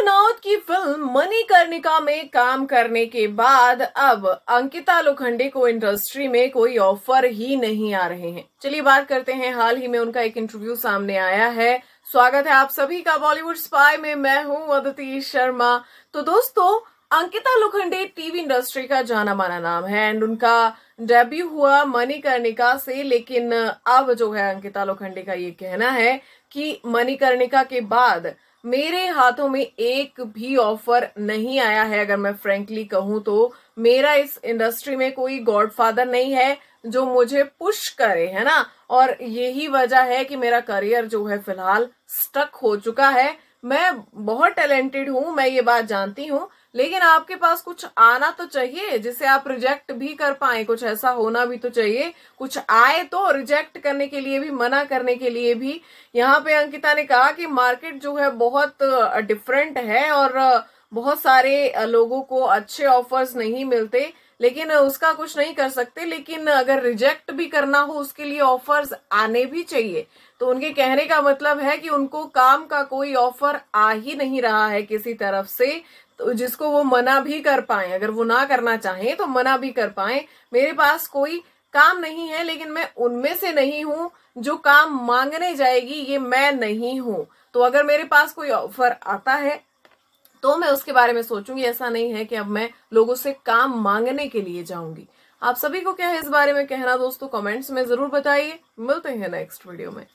रनौत की film money कर्णिका में काम करने के बाद अब अंकिता लोखंडे को इंडस्ट्री में कोई ऑफर ही नहीं आ रहे हैं चलिए बात करते हैं हाल ही में उनका एक इंटरव्यू सामने आया है स्वागत है आप सभी का बॉलीवुड स्पाई में मैं हूं अदिति शर्मा तो दोस्तों अंकिता लोखंडे टीवी इंडस्ट्री का जाना माना नाम है एंड उनका डेब्यू हुआ मनी कर्णिका से लेकिन अब जो है अंकिता लोखंडे का ये कहना है कि मनी कर्णिका के बाद मेरे हाथों में एक भी ऑफर नहीं आया है अगर मैं फ्रेंकली कहूं तो मेरा इस इंडस्ट्री में कोई गॉडफादर नहीं है जो मुझे पुश करे है ना और यही वजह है कि मेरा करियर जो है फिलहाल स्टक हो चुका है मैं बहुत टैलेंटेड हूं मैं ये बात जानती हूं लेकिन आपके पास कुछ आना तो चाहिए जिसे आप रिजेक्ट भी कर पाए कुछ ऐसा होना भी तो चाहिए कुछ आए तो रिजेक्ट करने के लिए भी मना करने के लिए भी यहाँ पे अंकिता ने कहा कि मार्केट जो है बहुत डिफरेंट है और बहुत सारे लोगों को अच्छे ऑफर्स नहीं मिलते लेकिन उसका कुछ नहीं कर सकते लेकिन अगर रिजेक्ट भी करना हो उसके लिए ऑफर्स आने भी चाहिए तो उनके कहने का मतलब है कि उनको काम का कोई ऑफर आ ही नहीं रहा है किसी तरफ से तो जिसको वो मना भी कर पाए अगर वो ना करना चाहें तो मना भी कर पाए मेरे पास कोई काम नहीं है लेकिन मैं उनमें से नहीं हूं जो काम मांगने जाएगी ये मैं नहीं हूं तो अगर मेरे पास कोई ऑफर आता है तो मैं उसके बारे में सोचूंगी ऐसा नहीं है कि अब मैं लोगों से काम मांगने के लिए जाऊंगी आप सभी को क्या है इस बारे में कहना दोस्तों कमेंट्स में जरूर बताइए मिलते हैं नेक्स्ट वीडियो में